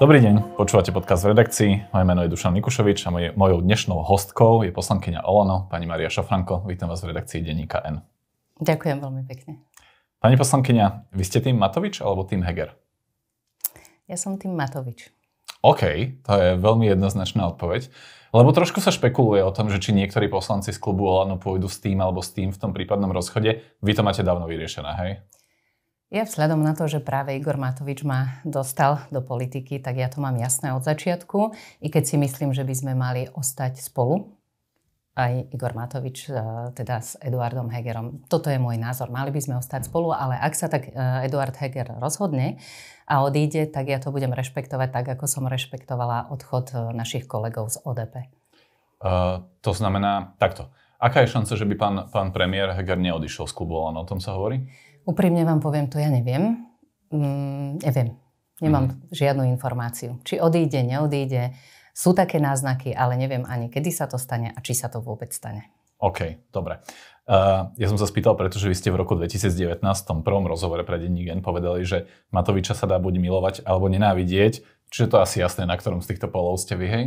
Dobrý deň, počúvate podcast v redakcii. Moje meno je Dušan Mikušovič a moje, mojou dnešnou hostkou je poslankyňa Olano, pani Maria Šafranko. Vítam vás v redakcii denníka N. Ďakujem veľmi pekne. Pani poslankyňa, vy ste tým Matovič alebo tým Heger? Ja som tým Matovič. OK, to je veľmi jednoznačná odpoveď. Lebo trošku sa špekuluje o tom, že či niektorí poslanci z klubu Olano pôjdu s tým alebo s tým v tom prípadnom rozchode. Vy to máte dávno vyriešené, hej? Ja vzhľadom na to, že práve Igor Matovič ma dostal do politiky, tak ja to mám jasné od začiatku, i keď si myslím, že by sme mali ostať spolu. Aj Igor Matovič, e, teda s Eduardom Hegerom. Toto je môj názor. Mali by sme ostať spolu, ale ak sa tak e, Eduard Heger rozhodne a odíde, tak ja to budem rešpektovať tak, ako som rešpektovala odchod e, našich kolegov z ODP. Uh, to znamená takto. Aká je šanca, že by pán, pán premiér Heger neodišiel z klubu Olano? O tom sa hovorí? Úprimne vám poviem, to ja neviem. Mm, neviem. Nemám mm. žiadnu informáciu. Či odíde, neodíde. Sú také náznaky, ale neviem ani, kedy sa to stane a či sa to vôbec stane. OK, dobre. Uh, ja som sa spýtal, pretože vy ste v roku 2019 v tom prvom rozhovore pre denní gen povedali, že Matoviča sa dá buď milovať alebo nenávidieť. Čiže to asi jasné, na ktorom z týchto polov ste vy, hej?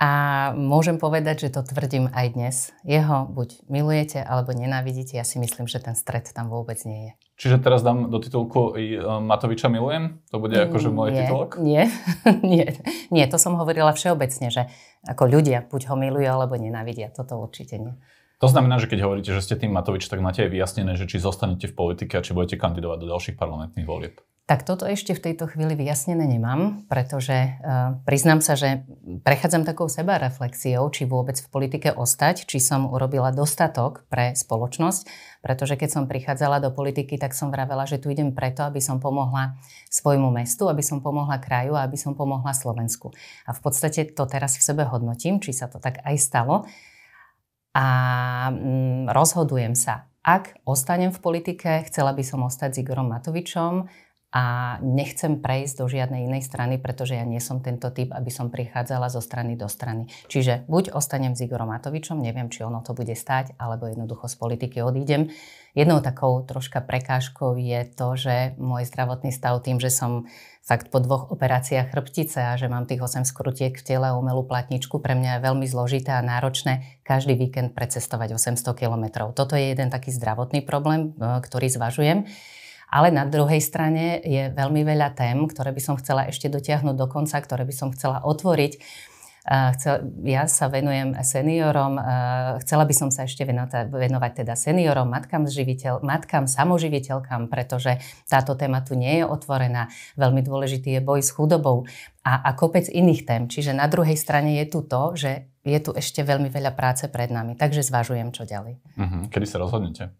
A môžem povedať, že to tvrdím aj dnes. Jeho buď milujete alebo nenávidíte. Ja si myslím, že ten stred tam vôbec nie je. Čiže teraz dám do titulku i e, Matoviča milujem? To bude mm, akože môj nie, titulok? Nie, nie, nie, to som hovorila všeobecne, že ako ľudia buď ho milujú alebo nenávidia, toto určite nie. To znamená, že keď hovoríte, že ste tým Matovič, tak máte aj vyjasnené, že či zostanete v politike a či budete kandidovať do ďalších parlamentných volieb. Tak toto ešte v tejto chvíli vyjasnené nemám, pretože e, priznám sa, že prechádzam takou sebareflexiou, či vôbec v politike ostať, či som urobila dostatok pre spoločnosť, pretože keď som prichádzala do politiky, tak som vravela, že tu idem preto, aby som pomohla svojmu mestu, aby som pomohla kraju a aby som pomohla Slovensku. A v podstate to teraz v sebe hodnotím, či sa to tak aj stalo a mm, rozhodujem sa. Ak ostanem v politike, chcela by som ostať s Igorom Matovičom a nechcem prejsť do žiadnej inej strany, pretože ja nie som tento typ, aby som prichádzala zo strany do strany. Čiže buď ostanem s Igorom Matovičom, neviem, či ono to bude stať, alebo jednoducho z politiky odídem. Jednou takou troška prekážkou je to, že môj zdravotný stav tým, že som fakt po dvoch operáciách chrbtice a že mám tých 8 skrutiek v tele a umelú platničku, pre mňa je veľmi zložité a náročné každý víkend precestovať 800 km. Toto je jeden taký zdravotný problém, e, ktorý zvažujem. Ale na druhej strane je veľmi veľa tém, ktoré by som chcela ešte dotiahnuť do konca, ktoré by som chcela otvoriť Chcel, ja sa venujem seniorom, chcela by som sa ešte venovať, venovať teda seniorom, matkám, živiteľ, matkám, samoživiteľkám, pretože táto téma tu nie je otvorená. Veľmi dôležitý je boj s chudobou a, a kopec iných tém. Čiže na druhej strane je tu to, že je tu ešte veľmi veľa práce pred nami, takže zvažujem, čo ďalej. Uh-huh. Kedy sa rozhodnete?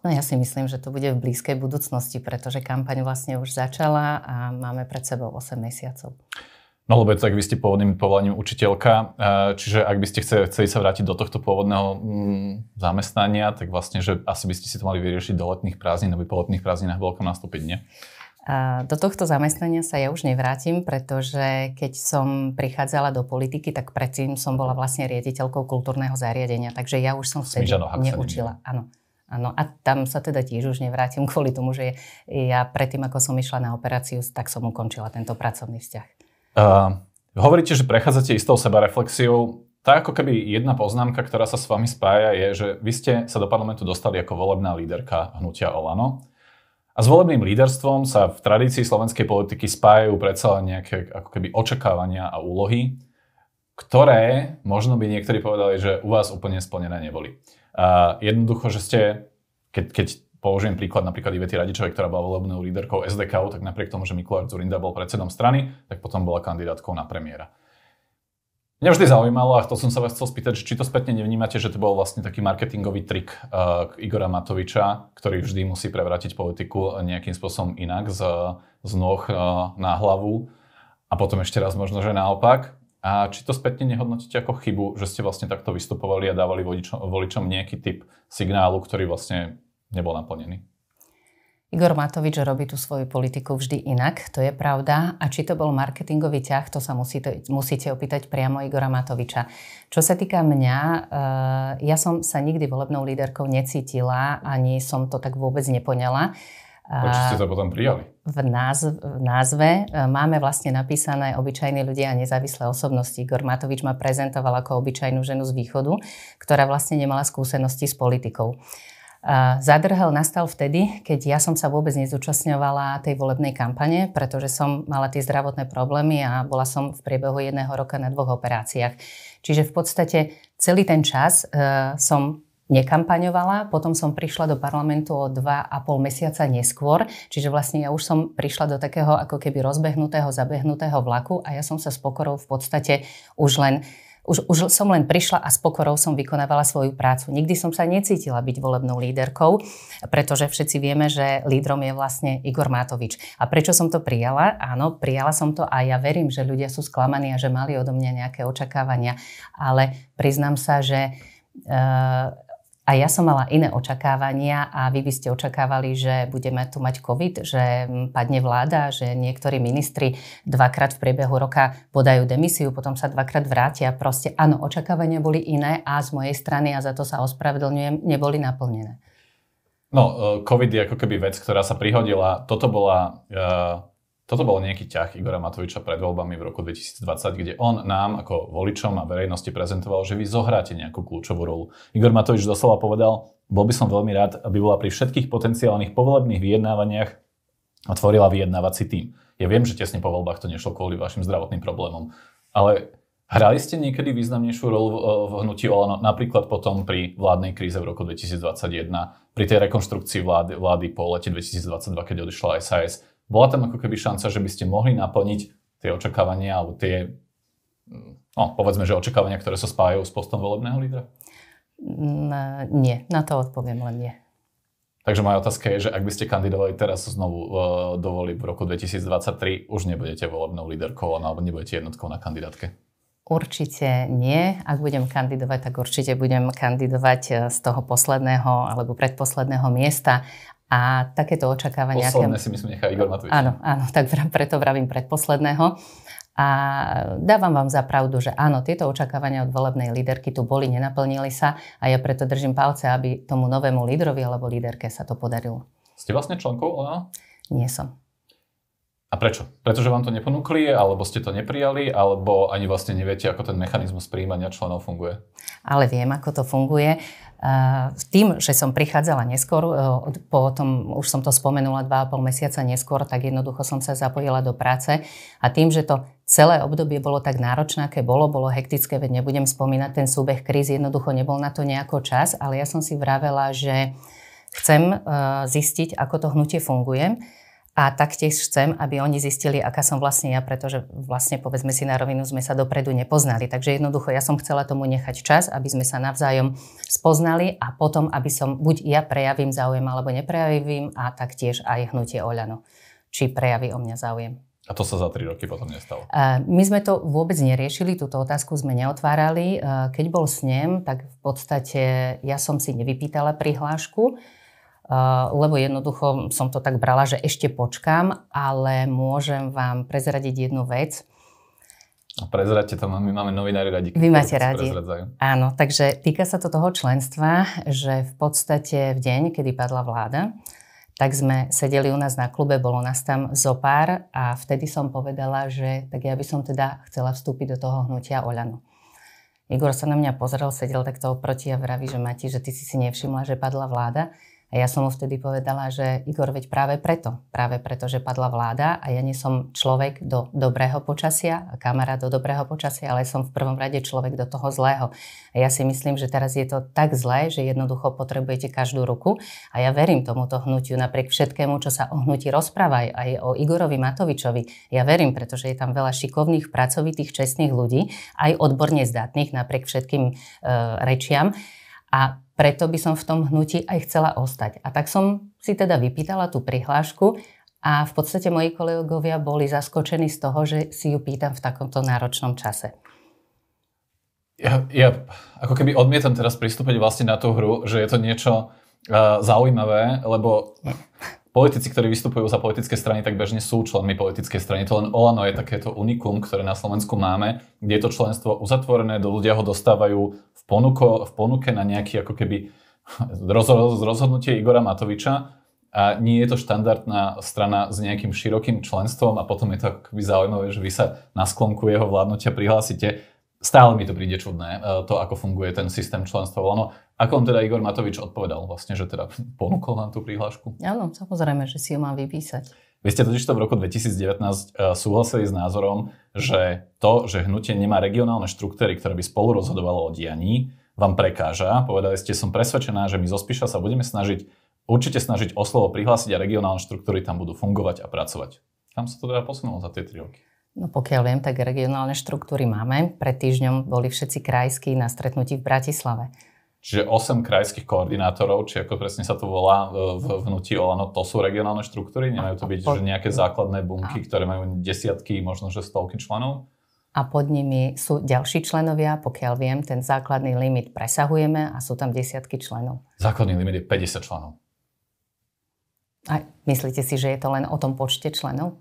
No ja si myslím, že to bude v blízkej budúcnosti, pretože kampaň vlastne už začala a máme pred sebou 8 mesiacov. No lebo tak vy ste pôvodným povolaním učiteľka, e, čiže ak by ste chceli, chceli sa vrátiť do tohto pôvodného mm, zamestnania, tak vlastne, že asi by ste si to mali vyriešiť do letných prázdnin, aby po letných prázdninách bolo kam nastúpiť, nie? Do tohto zamestnania sa ja už nevrátim, pretože keď som prichádzala do politiky, tak predtým som bola vlastne riaditeľkou kultúrneho zariadenia, takže ja už som vtedy neučila. Áno. Áno, a tam sa teda tiež už nevrátim kvôli tomu, že ja predtým, ako som išla na operáciu, tak som ukončila tento pracovný vzťah. Uh, hovoríte, že prechádzate istou sebareflexiou. Tá ako keby jedna poznámka, ktorá sa s vami spája, je, že vy ste sa do parlamentu dostali ako volebná líderka hnutia Olano. A s volebným líderstvom sa v tradícii slovenskej politiky spájajú predsa len nejaké ako keby očakávania a úlohy, ktoré možno by niektorí povedali, že u vás úplne splnené neboli. A jednoducho, že ste, keď, keď Použijem príklad napríklad Ivety Radičovej, ktorá bola volebnou líderkou SDK, tak napriek tomu, že Mikuláš Zurinda bol predsedom strany, tak potom bola kandidátkou na premiéra. Mňa vždy zaujímalo, a to som sa vás chcel spýtať, či to spätne nevnímate, že to bol vlastne taký marketingový trik uh, Igora Matoviča, ktorý vždy musí prevrátiť politiku nejakým spôsobom inak z, z noh uh, na hlavu a potom ešte raz možno, že naopak. A či to spätne nehodnotíte ako chybu, že ste vlastne takto vystupovali a dávali voličom, voličom nejaký typ signálu, ktorý vlastne nebol naplnený? Igor Matovič robí tú svoju politiku vždy inak, to je pravda. A či to bol marketingový ťah, to sa musíte, musíte opýtať priamo Igora Matoviča. Čo sa týka mňa, eh, ja som sa nikdy volebnou líderkou necítila, ani som to tak vôbec nepoňala. Prečo ste to potom prijali? V, názve, v názve eh, máme vlastne napísané obyčajní ľudia a nezávislé osobnosti. Igor Matovič ma prezentoval ako obyčajnú ženu z východu, ktorá vlastne nemala skúsenosti s politikou zadrhel nastal vtedy, keď ja som sa vôbec nezúčastňovala tej volebnej kampane, pretože som mala tie zdravotné problémy a bola som v priebehu jedného roka na dvoch operáciách. Čiže v podstate celý ten čas eh, som nekampaňovala, potom som prišla do parlamentu o dva a pol mesiaca neskôr, čiže vlastne ja už som prišla do takého ako keby rozbehnutého, zabehnutého vlaku a ja som sa s pokorou v podstate už len uh, už, už som len prišla a s pokorou som vykonávala svoju prácu. Nikdy som sa necítila byť volebnou líderkou, pretože všetci vieme, že lídrom je vlastne Igor Matovič. A prečo som to prijala? Áno, prijala som to a ja verím, že ľudia sú sklamaní a že mali odo mňa nejaké očakávania. Ale priznám sa, že... Uh, a ja som mala iné očakávania a vy by ste očakávali, že budeme tu mať COVID, že padne vláda, že niektorí ministri dvakrát v priebehu roka podajú demisiu, potom sa dvakrát vrátia. Proste áno, očakávania boli iné a z mojej strany, a za to sa ospravedlňujem, neboli naplnené. No, eh, COVID je ako keby vec, ktorá sa prihodila. Toto bola uh toto bol nejaký ťah Igora Matoviča pred voľbami v roku 2020, kde on nám ako voličom a verejnosti prezentoval, že vy zohráte nejakú kľúčovú rolu. Igor Matovič doslova povedal, bol by som veľmi rád, aby bola pri všetkých potenciálnych povolebných vyjednávaniach a tvorila vyjednávací tým. Ja viem, že tesne po voľbách to nešlo kvôli vašim zdravotným problémom, ale hrali ste niekedy významnejšiu rolu v e, hnutí Olano, napríklad potom pri vládnej kríze v roku 2021, pri tej rekonštrukcii vlády, vlády po lete 2022, keď odišla SAS, bola tam ako keby šanca, že by ste mohli naplniť tie očakávania alebo tie, no, povedzme, že očakávania, ktoré sa spájajú s postom volebného lídra? No, nie, na to odpoviem len nie. Takže moja otázka je, že ak by ste kandidovali teraz znovu e, do volieb v roku 2023, už nebudete volebnou líderkou alebo nebudete jednotkou na kandidátke? Určite nie. Ak budem kandidovať, tak určite budem kandidovať e, z toho posledného alebo predposledného miesta a takéto očakávania... Posledné aké... si myslím nechá Igor Matovič. Áno, áno, tak preto vravím predposledného. A dávam vám za pravdu, že áno, tieto očakávania od volebnej líderky tu boli, nenaplnili sa a ja preto držím palce, aby tomu novému lídrovi alebo líderke sa to podarilo. Ste vlastne členkou ONA? Nie som. A prečo? Pretože vám to neponúkli, alebo ste to neprijali, alebo ani vlastne neviete, ako ten mechanizmus príjmania členov funguje? Ale viem, ako to funguje tým, že som prichádzala neskôr, e, potom už som to spomenula 2,5 mesiaca neskôr, tak jednoducho som sa zapojila do práce a tým, že to celé obdobie bolo tak náročné, aké bolo, bolo hektické, veď nebudem spomínať ten súbeh krízy, jednoducho nebol na to nejako čas, ale ja som si vravela, že chcem e, zistiť, ako to hnutie funguje a taktiež chcem, aby oni zistili, aká som vlastne ja, pretože vlastne povedzme si na rovinu sme sa dopredu nepoznali. Takže jednoducho ja som chcela tomu nechať čas, aby sme sa navzájom spoznali a potom, aby som buď ja prejavím záujem alebo neprejavím a taktiež aj hnutie Oľano, či prejaví o mňa záujem. A to sa za tri roky potom nestalo? My sme to vôbec neriešili, túto otázku sme neotvárali. Keď bol snem, tak v podstate ja som si nevypýtala prihlášku Eh, lebo jednoducho som to tak brala, že ešte počkam, ale môžem vám prezradiť jednu vec. A prezradte to, my máme novinári radi. Vy máte radi. Áno, takže týka sa to toho členstva, že v podstate v deň, kedy padla vláda, tak sme sedeli u nás na klube, bolo nás tam zo pár a vtedy som povedala, že tak ja by som teda chcela vstúpiť do toho hnutia Oľano. Igor sa na mňa pozrel, sedel takto oproti a vraví, že Mati, že ty si si nevšimla, že padla vláda. A ja som mu vtedy povedala, že Igor, veď práve preto, práve preto, že padla vláda a ja nie som človek do dobrého počasia, a kamera do dobrého počasia, ale som v prvom rade človek do toho zlého. A ja si myslím, že teraz je to tak zlé, že jednoducho potrebujete každú ruku a ja verím tomuto hnutiu, napriek všetkému, čo sa o hnutí rozpráva aj o Igorovi Matovičovi. Ja verím, pretože je tam veľa šikovných, pracovitých, čestných ľudí, aj odborne zdatných, napriek všetkým e, rečiam. A preto by som v tom hnutí aj chcela ostať. A tak som si teda vypýtala tú prihlášku a v podstate moji kolegovia boli zaskočení z toho, že si ju pýtam v takomto náročnom čase. Ja, ja ako keby odmietam teraz pristúpiť vlastne na tú hru, že je to niečo uh, zaujímavé, lebo politici, ktorí vystupujú za politické strany, tak bežne sú členmi politickej strany. To len Olano je takéto unikum, ktoré na Slovensku máme, kde je to členstvo uzatvorené, do ľudia ho dostávajú v, ponuko, v ponuke na nejaký ako keby rozhodnutie Igora Matoviča a nie je to štandardná strana s nejakým širokým členstvom a potom je to keby zaujímavé, že vy sa na sklonku jeho vládnutia prihlásite. Stále mi to príde čudné, e, to ako funguje ten systém členstva. Ono ako on teda Igor Matovič odpovedal vlastne, že teda ponúkol vám tú prihlášku? Áno, samozrejme, že si ju mám vypísať. Vy ste totiž v roku 2019 e, súhlasili s názorom, že to, že hnutie nemá regionálne štruktúry, ktoré by spolu rozhodovalo o dianí, vám prekáža. Povedali ste, som presvedčená, že my zo Spiša sa budeme snažiť, určite snažiť o slovo prihlásiť a regionálne štruktúry tam budú fungovať a pracovať. Kam sa to teda posunulo za tie tri roky? No pokiaľ viem, tak regionálne štruktúry máme. Pred týždňom boli všetci krajskí na stretnutí v Bratislave. Čiže 8 krajských koordinátorov, či ako presne sa to volá e, v hnutí Olano, to sú regionálne štruktúry, nemajú to byť že nejaké základné bunky, ktoré majú desiatky, možno že stovky členov? A pod nimi sú ďalší členovia, pokiaľ viem, ten základný limit presahujeme a sú tam desiatky členov. Základný limit je 50 členov. A myslíte si, že je to len o tom počte členov?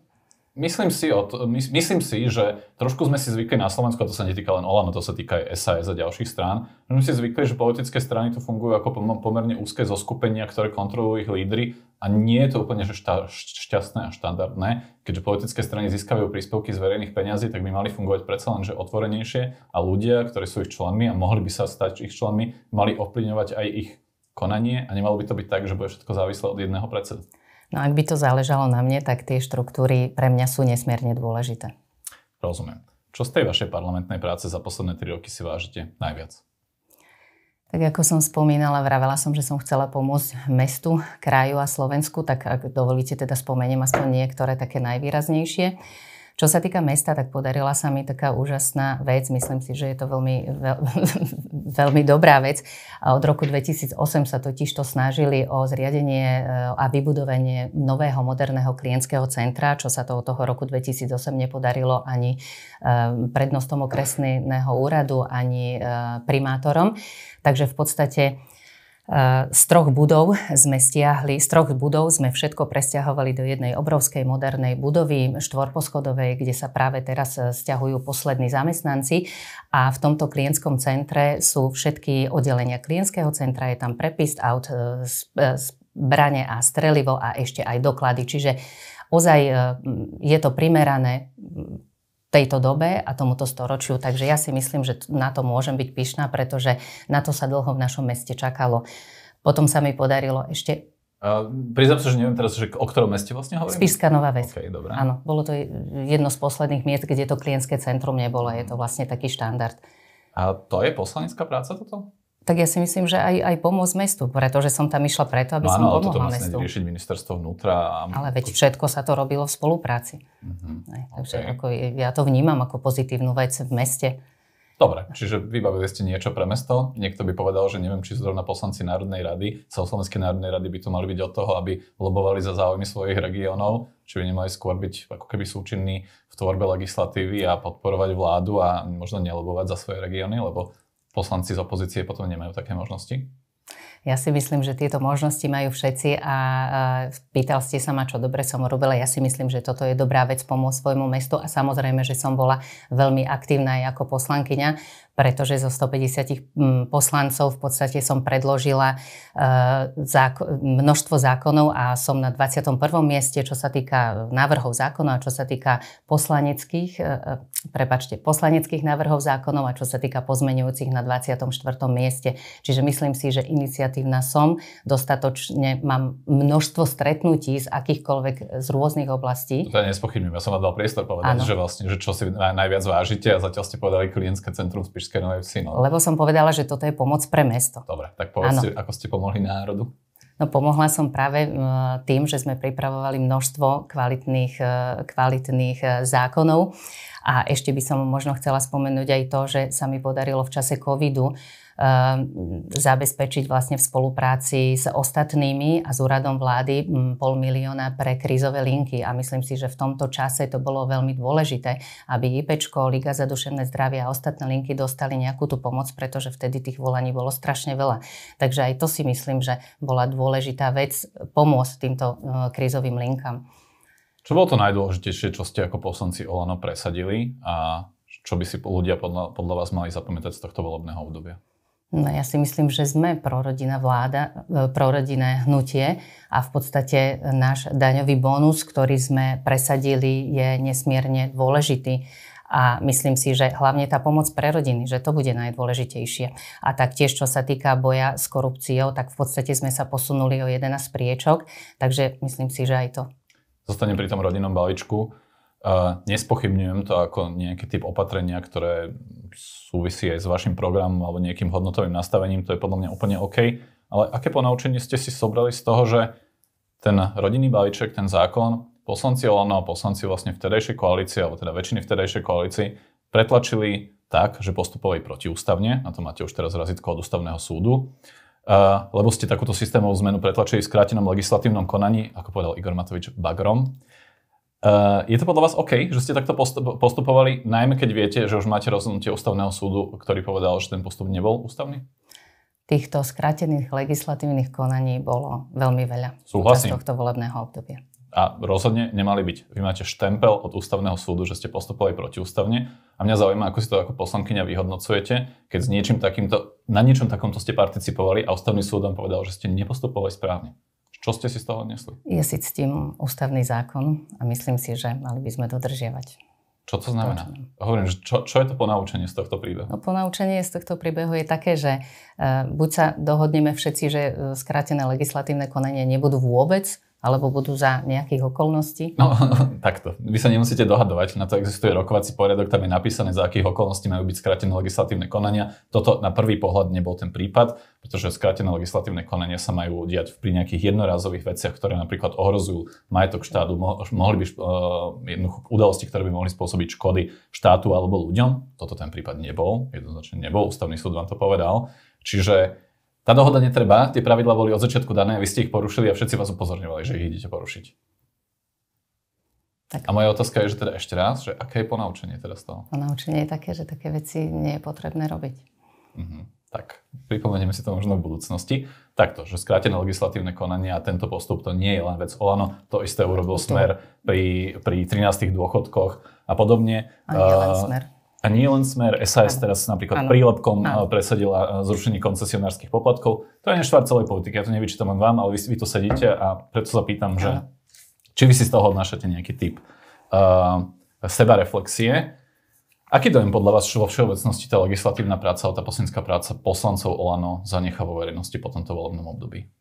Myslím si, o to, my, myslím si, že trošku sme si zvykli na Slovensku, a to sa netýka len Olano, to sa týka aj SAS a ďalších strán, že sme si zvykli, že politické strany tu fungujú ako pomerne úzke zoskupenia, ktoré kontrolujú ich lídry a nie je to úplne že šta, šťastné a štandardné. Keďže politické strany získajú príspevky z verejných peňazí, tak by mali fungovať predsa len že otvorenejšie a ľudia, ktorí sú ich členmi a mohli by sa stať ich členmi, mali ovplyvňovať aj ich konanie a nemalo by to byť tak, že bude všetko závislé od jedného predsedu. No ak by to záležalo na mne, tak tie štruktúry pre mňa sú nesmierne dôležité. Rozumiem. Čo z tej vašej parlamentnej práce za posledné 3 roky si vážite najviac? Tak ako som spomínala, vravela som, že som chcela pomôcť mestu, kraju a Slovensku, tak ak dovolíte, teda spomeniem aspoň niektoré také najvýraznejšie. Čo sa týka mesta, tak podarila sa mi taká úžasná vec. Myslím si, že je to veľmi, veľ, veľmi dobrá vec. Od roku 2008 sa totiž to snažili o zriadenie e, a vybudovanie nového moderného klientského centra, čo sa to od toho roku 2008 nepodarilo ani e, prednostom okresného úradu, ani e, primátorom. Takže v podstate Eh, z troch budov sme stiahli, z troch budov sme všetko presťahovali do jednej obrovskej modernej budovy štvorposchodovej, kde sa práve teraz eh, stiahujú poslední zamestnanci a v tomto klientskom centre sú všetky oddelenia klientského centra, je tam prepis aut, eh, brane a strelivo a ešte aj doklady, čiže ozaj je to primerané tejto dobe a tomuto storočiu. Takže ja si myslím, že na to môžem byť pyšná, pretože na to sa dlho v našom meste čakalo. Potom sa mi podarilo ešte Uh, priznám sa, že neviem teraz, že o ktorom meste vlastne hovorím. Spišská Nová Ves. Okay, dobré. Áno, bolo to jedno z posledných miest, kde to klientské centrum nebolo. Je to mhm. vlastne taký štandard. A to je poslanecká práca toto? tak ja si myslím, že aj, aj pomôcť mestu, pretože som tam išla preto, aby no, som pomohla mestu. Áno, riešiť ministerstvo vnútra. A... Ale veď všetko sa to robilo v spolupráci. Mm-hmm. takže okay. ako, ja to vnímam ako pozitívnu vec v meste. Dobre, čiže vybavili ste niečo pre mesto. Niekto by povedal, že neviem, či zrovna poslanci Národnej rady, celoslovenskej Národnej rady by tu mali byť od toho, aby lobovali za záujmy svojich regiónov, či by nemali skôr byť ako keby súčinní v tvorbe legislatívy a podporovať vládu a možno nelobovať za svoje regióny, lebo poslanci z opozície potom nemajú také možnosti? Ja si myslím, že tieto možnosti majú všetci a pýtal ste sa ma, čo dobre som robila. Ja si myslím, že toto je dobrá vec pomôcť svojmu mestu a samozrejme, že som bola veľmi aktívna aj ako poslankyňa pretože zo 150 mm, poslancov v podstate som predložila eh, množstvo zákonov a som na 21. mieste, čo sa týka návrhov zákonov a čo sa týka poslaneckých, eh, eh, prepačte, poslaneckých návrhov zákonov a čo sa týka pozmenujúcich na 24. mieste. Čiže myslím si, že iniciatívna som, dostatočne mám množstvo stretnutí z akýchkoľvek z rôznych oblastí. To nespochybňujem, ja som vám dal priestor povedať, ano. že vlastne, že čo si najviac vážite a zatiaľ ste povedali klientské centrum spíš Spišskej nové Vsi. No. Lebo som povedala, že toto je pomoc pre mesto. Dobre, tak povedzte, ako ste pomohli národu. No pomohla som práve tým, že sme pripravovali množstvo kvalitných, e, kvalitných e, zákonov. A ešte by som možno chcela spomenúť aj to, že sa mi podarilo v čase covidu Ehm, zabezpečiť vlastne v spolupráci s ostatnými a s úradom vlády pol milióna pre krízové linky. A myslím si, že v tomto čase to bolo veľmi dôležité, aby IPčko, Liga za duševné zdravie a ostatné linky dostali nejakú tú pomoc, pretože vtedy tých volaní bolo strašne veľa. Takže aj to si myslím, že bola dôležitá vec pomôcť týmto e, krízovým linkám. Čo bolo to najdôležitejšie, čo ste ako poslanci Olano presadili a čo by si ľudia podľa, podľa vás mali zapamätať z tohto volebného obdobia? No ja si myslím, že sme prorodina vláda, e, prorodinné hnutie a v podstate náš daňový bonus, ktorý sme presadili, je nesmierne dôležitý. A myslím si, že hlavne tá pomoc pre rodiny, že to bude najdôležitejšie. A taktiež, čo sa týka boja s korupciou, tak v podstate sme sa posunuli o 11 priečok, takže myslím si, že aj to. Zostane pri tom rodinnom balíčku. Nespochybňujem to ako nejaký typ opatrenia, ktoré súvisí aj s vašim programom alebo nejakým hodnotovým nastavením, to je podľa mňa úplne OK. Ale aké ponaučenie ste si sobrali z toho, že ten rodinný balíček, ten zákon, poslanci Olano a poslanci vlastne vtedajšej koalície, alebo teda väčšiny vtedajšej koalícii, pretlačili tak, že postupovali protiústavne, na to máte už teraz razitko od ústavného súdu, lebo ste takúto systémovú zmenu pretlačili v skrátenom legislatívnom konaní, ako povedal Igor Matovič, bagrom. Uh, je to podľa vás OK, že ste takto postupovali, najmä keď viete, že už máte rozhodnutie ústavného súdu, ktorý povedal, že ten postup nebol ústavný? Týchto skrátených legislatívnych konaní bolo veľmi veľa Súhlasím. tohto volebného obdobia. A rozhodne nemali byť. Vy máte štempel od ústavného súdu, že ste postupovali protiústavne. A mňa zaujíma, ako si to ako poslankyňa vyhodnocujete, keď s niečím takýmto, na niečom takomto ste participovali a ústavný súd vám povedal, že ste nepostupovali správne. Čo ste si z toho odnesli? Ja si ctím ústavný zákon a myslím si, že mali by sme dodržiavať. Čo to znamená? Hovorím, že čo, čo je to ponaučenie z tohto príbehu? No, ponaučenie z tohto príbehu je také, že uh, buď sa dohodneme všetci, že uh, skrátené legislatívne konanie nebudú vôbec, alebo budú za nejakých okolností? No, takto. Vy sa nemusíte dohadovať, na to existuje rokovací poriadok, tam je napísané, za akých okolností majú byť skrátené legislatívne konania. Toto na prvý pohľad nebol ten prípad, pretože skrátené legislatívne konania sa majú diať pri nejakých jednorázových veciach, ktoré napríklad ohrozujú majetok štátu, mo- mohli by uh, udalosti, ktoré by mohli spôsobiť škody štátu alebo ľuďom. Toto ten prípad nebol, jednoznačne nebol, ústavný súd vám to povedal. Čiže tá dohoda netreba, tie pravidla boli od začiatku dané, vy ste ich porušili a všetci vás upozorňovali, že ich idete porušiť. Tak. A moja otázka je, že teda ešte raz, že aké je ponaučenie teraz toho? Ponaučenie je také, že také veci nie je potrebné robiť. Mhm. Tak, pripomenieme si to možno v budúcnosti. Takto, že skrátené legislatívne konanie a tento postup to nie je len vec Olano, to isté urobil Smer pri, pri 13 dôchodkoch a podobne. A nie len Smer. A nie len smer, SAS ano. teraz napríklad ano. prílepkom ano. Eh, presadila eh, zrušenie koncesionárskych poplatkov. To je neštvar celej politiky, ja to nevyčítam len vám, ale vy, vy tu sedíte a preto sa pýtam, že či vy si z toho odnášate nejaký typ uh, sebareflexie. Aký dojem podľa vás vo všeobecnosti tá legislatívna práca, tá poslanecká práca poslancov Olano zanecha vo verejnosti po tomto volebnom období?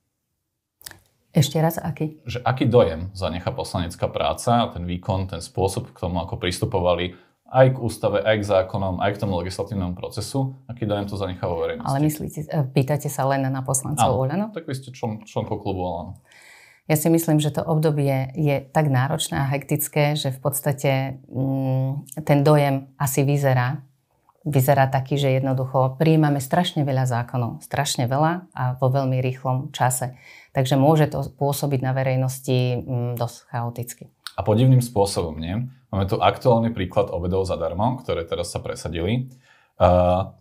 Ešte raz, aký? Že aký dojem zanecha poslanecká práca, a ten výkon, ten spôsob k tomu, ako pristupovali aj k ústave, aj k zákonom, aj k tomu legislatívnemu procesu, aký dojem to vo verejnosti. Ale myslíte, eh, pýtate sa len na poslancov Oľano? Tak vy ste člen, členkou klubu Oľano. Ja si myslím, že to obdobie je tak náročné a hektické, že v podstate mm, ten dojem asi vyzerá. Vyzerá taký, že jednoducho prijímame strašne veľa zákonov, strašne veľa a vo veľmi rýchlom čase. Takže môže to pôsobiť na verejnosti mm, dosť chaoticky. A podivným spôsobom, nie? Máme tu aktuálny príklad obedov zadarmo, ktoré teraz sa presadili,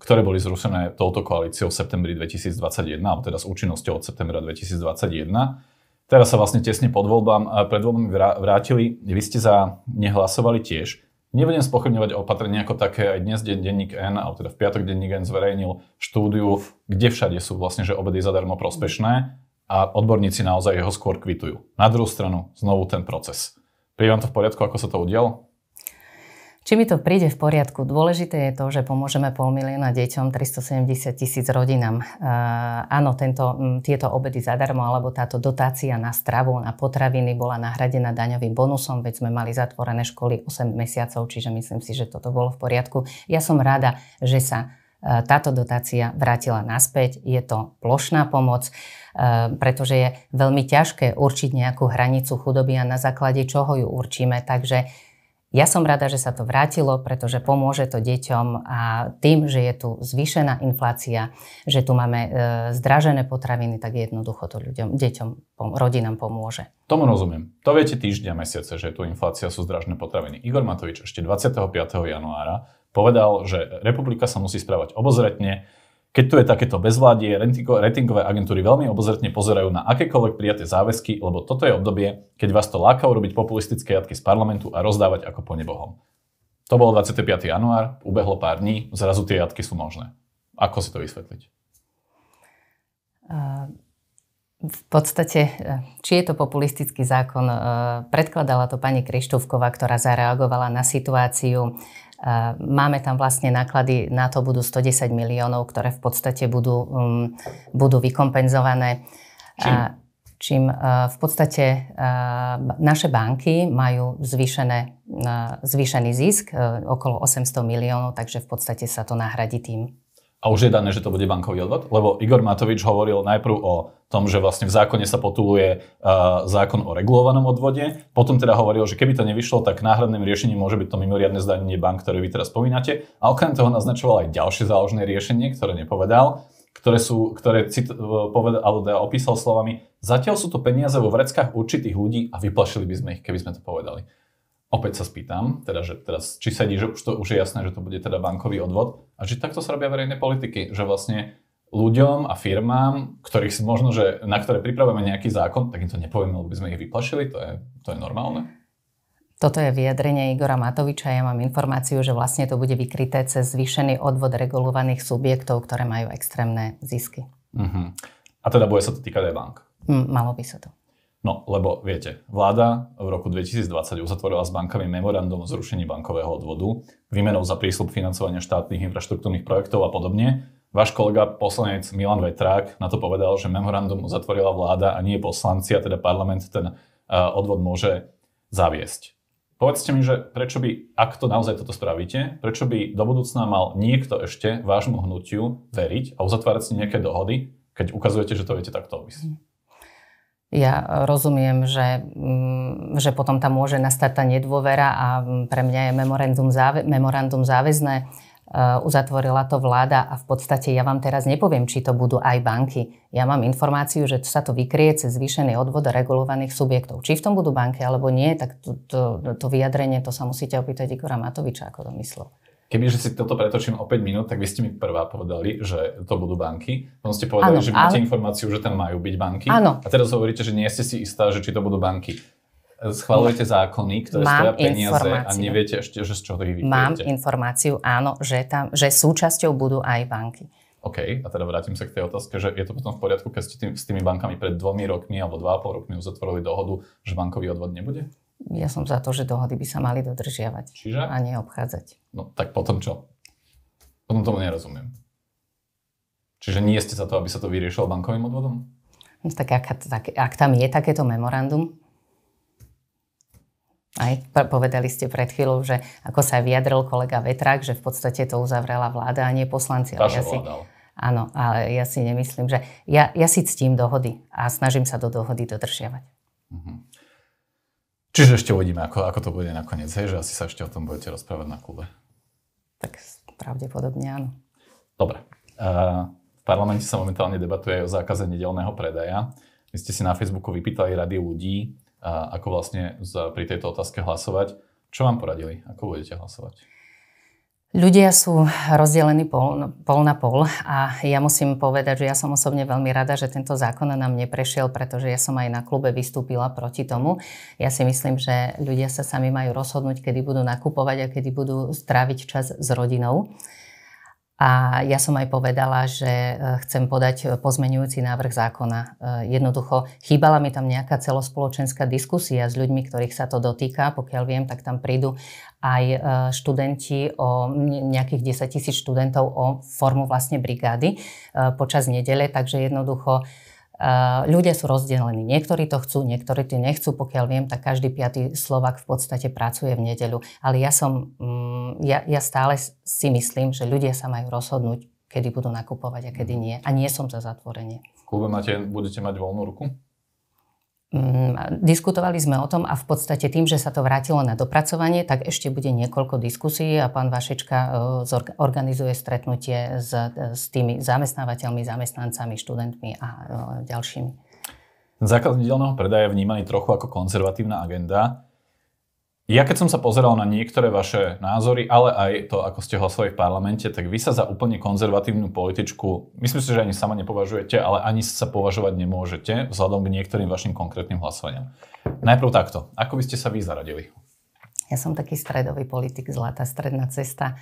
ktoré boli zrušené touto koalíciou v septembri 2021, alebo teda s účinnosťou od septembra 2021. Teraz sa vlastne tesne pod voľbám, pred voľbami vrátili. Vy ste za nehlasovali tiež. Nebudem spochybňovať opatrenia ako také, aj dnes deň denník N, alebo teda v piatok denník N zverejnil štúdiu, kde všade sú vlastne, že obedy zadarmo prospešné a odborníci naozaj jeho skôr kvitujú. Na druhú stranu, znovu ten proces. Príde vám to v poriadku, ako sa to udialo? Či mi to príde v poriadku? Dôležité je to, že pomôžeme pol milióna deťom, 370 tisíc rodinám. E, áno, tento, tieto obedy zadarmo, alebo táto dotácia na stravu, na potraviny bola nahradená daňovým bonusom, veď sme mali zatvorené školy 8 mesiacov, čiže myslím si, že toto bolo v poriadku. Ja som rada, že sa e, táto dotácia vrátila naspäť. Je to plošná pomoc. Ehm, pretože je veľmi ťažké určiť nejakú hranicu chudoby a na základe čoho ju určíme. Takže ja som rada, že sa to vrátilo, pretože pomôže to deťom a tým, že je tu zvýšená inflácia, že tu máme e, zdražené potraviny, tak jednoducho to ľuďom, deťom, pom, rodinám pomôže. Tomu rozumiem. To viete týždňa, mesiace, že tu inflácia sú zdražené potraviny. Igor Matovič ešte 25. januára povedal, že republika sa musí správať obozretne, keď tu je takéto bezvládie, ratingové agentúry veľmi obozretne pozerajú na akékoľvek prijaté záväzky, lebo toto je obdobie, keď vás to láka urobiť populistické jatky z parlamentu a rozdávať ako po nebohom. To bolo 25. január, ubehlo pár dní, zrazu tie jatky sú možné. Ako si to vysvetliť? Uh, v podstate, uh, či je to populistický zákon, uh, predkladala to pani Krištovková, ktorá zareagovala na situáciu Ehm, máme tam vlastne náklady, na to budú 110 miliónov, ktoré v podstate budú, um, budú vykompenzované. Čím? A, ehm, čím uh, v podstate uh, naše banky majú zvýšené, uh, zvýšený zisk, okolo 800 miliónov, takže v podstate sa to nahradí tým a už je dané, že to bude bankový odvod, lebo Igor Matovič hovoril najprv o tom, že vlastne v zákone sa potuluje uh, zákon o regulovanom odvode, potom teda hovoril, že keby to nevyšlo, tak náhradným riešením môže byť to mimoriadne zdanenie bank, ktoré vy teraz spomínate a okrem toho naznačoval aj ďalšie záložné riešenie, ktoré nepovedal, ktoré sú, ktoré cit, e, povedal, alebo teda opísal slovami, zatiaľ sú to peniaze vo vreckách určitých ľudí a vyplašili by sme ich, keby sme to povedali opäť sa spýtam, teda, že teraz, či sedí, že už, to, už je jasné, že to bude teda bankový odvod a že takto sa robia verejné politiky, že vlastne ľuďom a firmám, ktorých si možno, že na ktoré pripravujeme nejaký zákon, tak im to nepovieme, lebo by sme ich vyplašili, to je, to je normálne. Toto je vyjadrenie Igora Matoviča. Ja mám informáciu, že vlastne to bude vykryté cez zvýšený odvod regulovaných subjektov, ktoré majú extrémne zisky. Uh-huh. A teda bude sa to týkať aj bank? malo by sa to. No, lebo viete, vláda v roku 2020 uzatvorila s bankami memorandum o zrušení bankového odvodu, výmenou za prísľub financovania štátnych infraštruktúrnych projektov a podobne. Váš kolega poslanec Milan Vetrák na to povedal, že memorandum uzatvorila vláda a nie poslanci, a teda parlament ten e, odvod môže zaviesť. Povedzte mi, že prečo by, ak to naozaj toto spravíte, prečo by do budúcna mal niekto ešte vášmu hnutiu veriť a uzatvárať si nejaké dohody, keď ukazujete, že to viete takto obísť? ja rozumiem, že, mm, že potom tam môže nastať tá nedôvera a pre mňa je memorandum, záve, memorandum záväzné. E, uzatvorila to vláda a v podstate ja vám teraz nepoviem, či to budú aj banky. Ja mám informáciu, že sa to vykrie cez zvýšený odvod regulovaných subjektov. Či v tom budú banky alebo nie, tak to, to, to vyjadrenie, to sa musíte opýtať Igora Matoviča, ako to myslel. Kebyže si toto pretočím o 5 minút, tak vy ste mi prvá povedali, že to budú banky. Potom ste povedali, ano, že máte ale... informáciu, že tam majú byť banky. Ano. A teraz hovoríte, že nie ste si istá, že či to budú banky. Schvalujete zákony, ktoré Mám stoja peniaze informáciu. a neviete ešte, že z čoho ich vykryjete. Mám informáciu, áno, že, tam, že súčasťou budú aj banky. OK, a teda vrátim sa k tej otázke, že je to potom v poriadku, keď ste tým, s tými bankami pred dvomi rokmi alebo dva a pol rokmi uzatvorili dohodu, že bankový odvod nebude? Ja som za to, že dohody by sa mali dodržiavať Čiže? a neobchádzať. No tak potom čo? Potom tomu nerozumiem. Čiže nie ste za to, aby sa to vyriešilo bankovým odvodom? No, tak ak, tak, ak tam je takéto memorandum, aj povedali ste pred chvíľou, že ako sa vyjadril kolega Vetrák, že v podstate to uzavrela vláda a nie poslanci. Ale ja si, áno, ale ja si nemyslím, že ja, ja si ctím dohody a snažím sa do dohody dodržiavať. Uh-huh. Čiže ešte uvidíme, ako, ako to bude nakoniec, hej, že asi sa ešte o tom budete rozprávať na klube. Tak pravdepodobne áno. Dobre. Uh, v parlamente sa momentálne debatuje aj o zákaze nedelného predaja. Vy ste si na Facebooku vypýtali rady ľudí, uh, ako vlastne za, pri tejto otázke hlasovať. Čo vám poradili? Ako budete hlasovať? Ľudia sú rozdelení pol, no, pol na pol a ja musím povedať, že ja som osobne veľmi rada, že tento zákon nám neprešiel, pretože ja som aj na klube vystúpila proti tomu. Ja si myslím, že ľudia sa sami majú rozhodnúť, kedy budú nakupovať a kedy budú stráviť čas s rodinou. A ja som aj povedala, že e, chcem podať e, pozmenujúci návrh zákona. E, jednoducho, chýbala mi tam nejaká celospoločenská diskusia s ľuďmi, ktorých sa to dotýka. Pokiaľ viem, tak tam prídu aj študenti, o nejakých 10 tisíc študentov o formu vlastne brigády počas nedele. Takže jednoducho Eh, ľudia sú rozdelení. Niektorí to chcú, niektorí to nechcú. Pokiaľ viem, tak každý piatý Slovak v podstate pracuje v nedeľu. Ale ja som, mm, ja, ja stále si myslím, že ľudia sa majú rozhodnúť, kedy budú nakupovať a kedy mhm. nie. A nie som za zatvorenie. V klube máte, budete mať voľnú ruku? Mm, diskutovali sme o tom a v podstate tým, že sa to vrátilo na dopracovanie, tak ešte bude niekoľko diskusí a pán Vašečka e, organizuje stretnutie s, e, s tými zamestnávateľmi, zamestnancami, študentmi a e, ďalšími. Zákaz nedelného predaja vnímaný trochu ako konzervatívna agenda. Ja keď som sa pozeral na niektoré vaše názory, ale aj to, ako ste hlasovali v parlamente, tak vy sa za úplne konzervatívnu političku, myslím si, že ani sama nepovažujete, ale ani sa považovať nemôžete vzhľadom k niektorým vašim konkrétnym hlasovaniam. Najprv takto. Ako by ste sa vy zaradili? Ja som taký stredový politik, zlatá stredná cesta.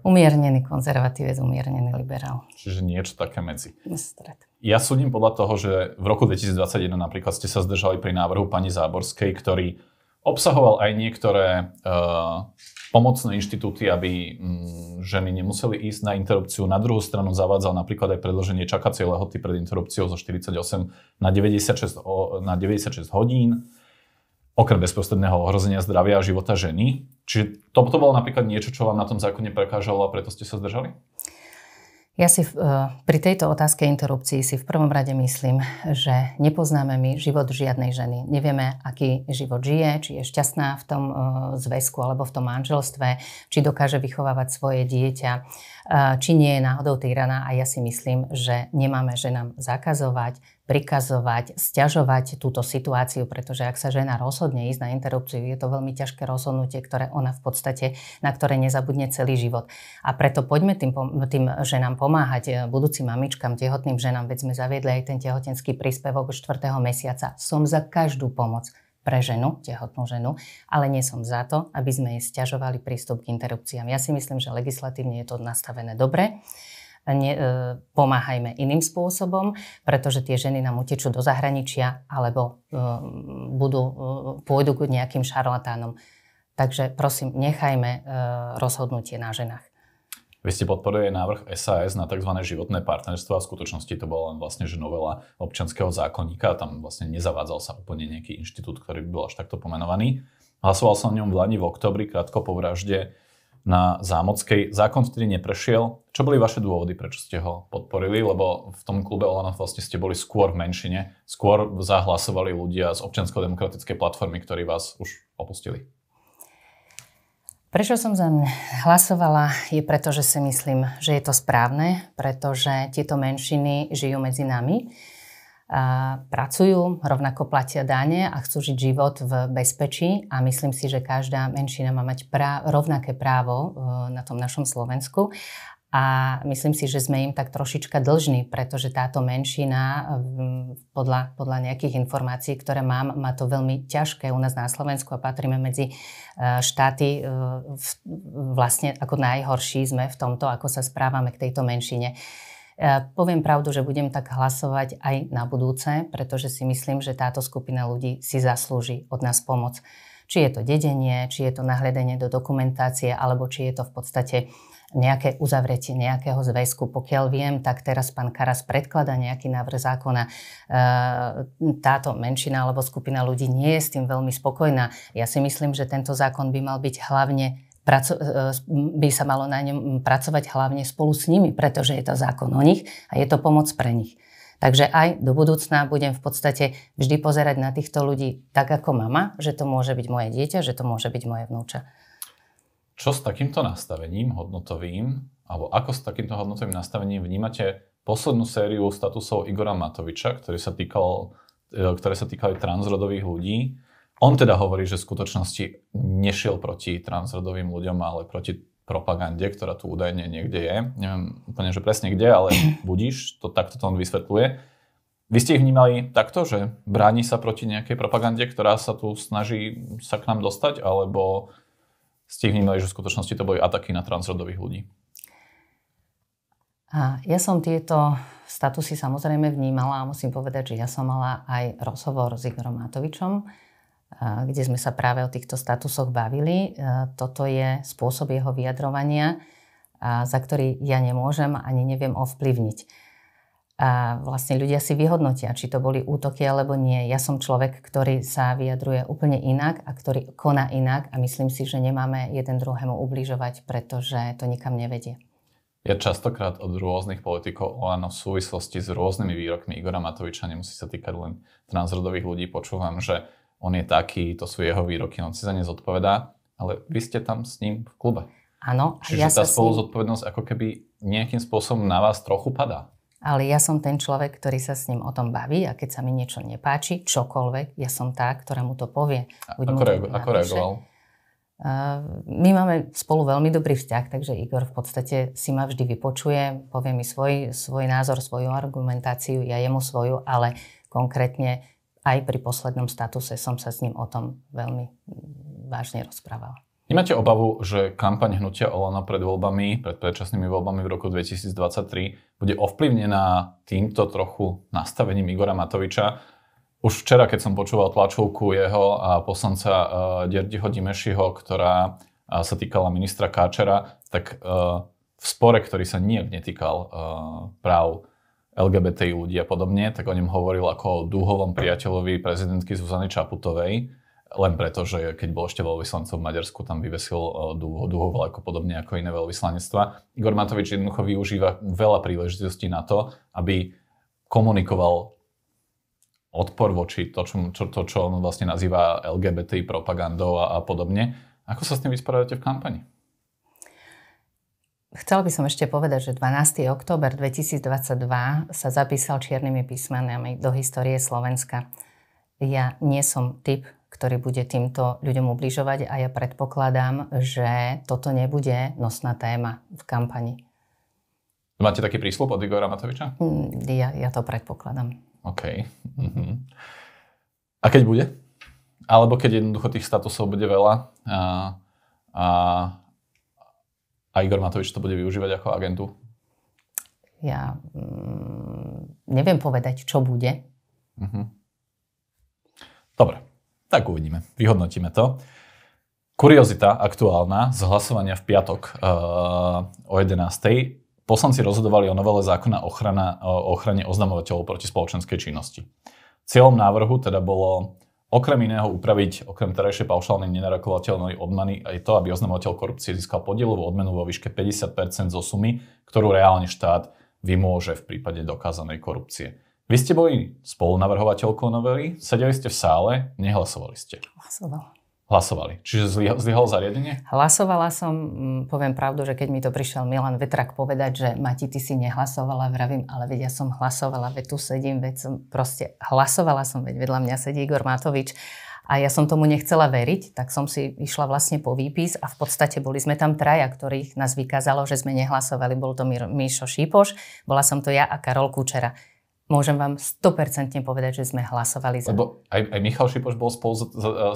Umiernený konzervatívec, umiernený liberál. Čiže niečo také medzi. Stred. Ja súdim podľa toho, že v roku 2021 napríklad ste sa zdržali pri návrhu pani Záborskej, ktorý Obsahoval aj niektoré uh, pomocné inštitúty, aby um, ženy nemuseli ísť na interrupciu. Na druhú stranu zavádzal napríklad aj predloženie čakacej lehoty pred interrupciou zo 48 na 96, o, na 96 hodín, okrem bezprostredného ohrozenia zdravia a života ženy. Čiže to, to bolo napríklad niečo, čo vám na tom zákone prekážalo a preto ste sa zdržali? Ja si e, pri tejto otázke interrupcií si v prvom rade myslím, že nepoznáme my život žiadnej ženy. Nevieme, aký život žije, či je šťastná v tom e, zväzku alebo v tom manželstve, či dokáže vychovávať svoje dieťa, e, či nie je náhodou týraná. A ja si myslím, že nemáme ženám zakazovať prikazovať, stiažovať túto situáciu, pretože ak sa žena rozhodne ísť na interrupciu, je to veľmi ťažké rozhodnutie, ktoré ona v podstate, na ktoré nezabudne celý život. A preto poďme tým, tým ženám pomáhať, budúcim mamičkám, tehotným ženám, veď sme zaviedli aj ten tehotenský príspevok 4. mesiaca. Som za každú pomoc pre ženu, tehotnú ženu, ale nie som za to, aby sme jej stiažovali prístup k interrupciám. Ja si myslím, že legislatívne je to nastavené dobre ne, e, pomáhajme iným spôsobom, pretože tie ženy nám utečú do zahraničia alebo e, budú, e, pôjdu k nejakým šarlatánom. Takže prosím, nechajme rozhodnutie na ženách. Vy ste podporili návrh SAS na tzv. životné partnerstvo a v skutočnosti to bola len vlastne že novela občanského zákonníka a tam vlastne nezavádzal sa úplne nejaký inštitút, ktorý by bol až takto pomenovaný. Hlasoval som o ňom v Lani v oktobri, krátko po vražde na Zámockej. Zákon vtedy neprešiel. Čo boli vaše dôvody, prečo ste ho podporili? Lebo v tom klube Olano vlastne ste boli skôr v menšine. Skôr zahlasovali ľudia z občiansko-demokratickej platformy, ktorí vás už opustili. Prečo som za hlasovala je preto, že si myslím, že je to správne, pretože tieto menšiny žijú medzi nami pracujú, rovnako platia dane a chcú žiť život v bezpečí a myslím si, že každá menšina má mať prá- rovnaké právo e, na tom našom Slovensku. A myslím si, že sme im tak trošička dlžní, pretože táto menšina, e, podľa, podľa nejakých informácií, ktoré mám, má to veľmi ťažké u nás na Slovensku a patríme medzi e, štáty vlastne ako najhorší sme v tomto, ako sa správame k tejto menšine. E, poviem pravdu, že budem tak hlasovať aj na budúce, pretože si myslím, že táto skupina ľudí si zaslúži od nás pomoc. Či je to dedenie, či je to nahledenie do dokumentácie, alebo či je to v podstate nejaké uzavretie nejakého zväzku. Pokiaľ viem, tak teraz pán Karas predklada nejaký návrh zákona. E, táto menšina alebo skupina ľudí nie je s tým veľmi spokojná. Ja si myslím, že tento zákon by mal byť hlavne praco- e, by sa malo na ňom pracovať hlavne spolu s nimi, pretože je to zákon o nich a je to pomoc pre nich. Takže aj do budúcna budem v podstate vždy pozerať na týchto ľudí tak ako mama, že to môže byť moje dieťa, že to môže byť moje vnúča. Čo s takýmto nastavením hodnotovým, alebo ako s takýmto hodnotovým nastavením vnímate poslednú sériu statusov Igora Matoviča, ktorý e, ktoré sa týkali transrodových ľudí? On teda hovorí, že v skutočnosti nešiel proti transrodovým ľuďom, ale proti propagande, ktorá tu údajne niekde je. Neviem úplne, že presne kde, ale budíš, to takto to on vysvetľuje. Vy ste ich vnímali takto, že bráni sa proti nejakej propagande, ktorá sa tu snaží sa k nám dostať, alebo ste ich vnímali, že v skutočnosti to boli ataky na transrodových ľudí? Ja som tieto statusy samozrejme vnímala a musím povedať, že ja som mala aj rozhovor s Igorom Matovičom, kde sme sa práve o týchto statusoch bavili. Toto je spôsob jeho vyjadrovania, za ktorý ja nemôžem ani neviem ovplyvniť. A vlastne ľudia si vyhodnotia, či to boli útoky alebo nie. Ja som človek, ktorý sa vyjadruje úplne inak a ktorý koná inak a myslím si, že nemáme jeden druhému ubližovať, pretože to nikam nevedie. Ja častokrát od rôznych politikov Olano v súvislosti s rôznymi výrokmi Igora Matoviča, nemusí sa týkať len transrodových ľudí, počúvam, že on je taký, to sú jeho výroky, on si za ne zodpovedá, ale vy ste tam s ním v klube. Áno. Čiže ja tá spolu zodpovednosť ako keby nejakým spôsobom na vás trochu padá. Ale ja som ten človek, ktorý sa s ním o tom baví a keď sa mi niečo nepáči, čokoľvek, ja som tá, ktorá mu to povie. Buď ako, reago- ako reagoval? Uh, my máme spolu veľmi dobrý vzťah, takže Igor v podstate si ma vždy vypočuje, povie mi svoj, svoj názor, svoju argumentáciu, ja jemu svoju, ale konkrétne aj pri poslednom statuse som sa s ním o tom veľmi vážne rozprávala. Nemáte obavu, že kampaň hnutia Olano pred voľbami, pred predčasnými voľbami v roku 2023 bude ovplyvnená týmto trochu nastavením Igora Matoviča? Už včera, keď som počúval tlačovku jeho a poslanca e, Derdiho Dimešiho, ktorá e, sa týkala ministra Káčera, tak e, v spore, ktorý sa nijak netýkal práv LGBTI ľudí a podobne, tak o ňom hovoril ako o dúhovom priateľovi prezidentky Zuzany Čaputovej, len preto, že keď bol ešte veľvyslancov v Maďarsku, tam vyvesil e, dúho, dúho ako podobne ako iné veľvyslanectva. Igor Matovič jednoducho využíva veľa príležitostí na to, aby komunikoval odpor voči to, čo, čo, to, čo on vlastne nazýva LGBT propagandou a, a podobne. Ako sa s tým vysporiadate v kampani? Chcela by som ešte povedať, že 12. október 2022 sa zapísal čiernymi písmenami do histórie Slovenska. Ja nie som typ, ktorý bude týmto ľuďom ubližovať a ja predpokladám, že toto nebude nosná téma v kampani. Máte taký prísľub od Igora Matoviča? Mm, ja, ja to predpokladám. OK. Mm-hmm. A keď bude? Alebo keď jednoducho tých statusov bude veľa a, a a Igor Matovič to bude využívať ako agentu? Ja mm, neviem povedať, čo bude. Mhm. Dobre, tak uvidíme. Vyhodnotíme to. Kuriozita aktuálna z hlasovania v piatok uh, o 11. Poslanci rozhodovali o novele zákona ochrana, o ochrane oznamovateľov proti spoločenskej činnosti. Cieľom návrhu teda bolo Okrem iného upraviť, okrem terajšej paušálnej nenarokovateľnej odmeny, aj to, aby oznamovateľ korupcie získal podielovú odmenu vo výške 50 zo sumy, ktorú reálne štát vymôže v prípade dokázanej korupcie. Vy ste boli spolunavrhovateľkou novely, sedeli ste v sále, nehlasovali ste. Hlasovala hlasovali? Čiže zlyhalo zariadenie? Hlasovala som, mm, poviem pravdu, že keď mi to prišiel Milan Vetrak povedať, že Mati, ty si nehlasovala, vravím, ale veď ja som hlasovala, veď tu sedím, veď som proste hlasovala som, veď vedľa mňa sedí Igor Matovič. A ja som tomu nechcela veriť, tak som si išla vlastne po výpis a v podstate boli sme tam traja, ktorých nás vykázalo, že sme nehlasovali. Bol to Mišo Šípoš, bola som to ja a Karol Kučera môžem vám 100% povedať, že sme hlasovali za. Lebo aj, aj Michal Šipoš bol spolu, e,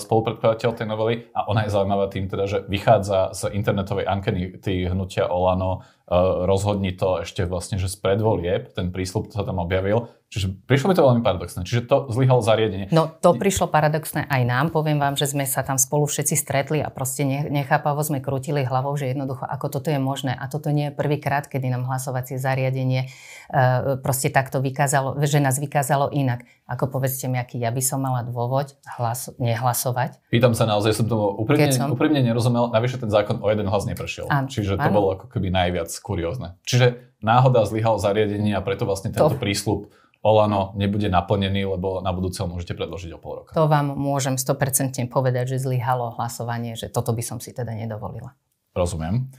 spolupredkladateľ tej novely a ona je zaujímavá tým, teda, že vychádza z internetovej ankeny hnutia Olano, Eh, rozhodni to ešte vlastne, že spred volieb, ten prísľub sa tam objavil. Čiže prišlo mi to veľmi paradoxné. Čiže to zlyhalo zariadenie. No to prišlo paradoxné aj nám. Poviem vám, že sme sa tam spolu všetci stretli a proste nechápavo sme krútili hlavou, že jednoducho ako toto je možné. A toto nie je prvýkrát, kedy nám hlasovacie zariadenie eh, proste takto vykázalo, že nás vykázalo inak. Ako povedzte mi, aký ja by som mala dôvod hlas, nehlasovať. Pýtam sa naozaj, som tomu úprimne, som... úprimne nerozumel. Navyše ten zákon o jeden hlas neprešiel. Čiže to áno. bolo ako keby najviac kuriózne. Čiže náhoda zlyhal zariadenie a preto vlastne tento to. prísľub Olano nebude naplnený, lebo na budúce ho môžete predložiť o pol roka. To vám môžem 100% povedať, že zlyhalo hlasovanie, že toto by som si teda nedovolila. Rozumiem.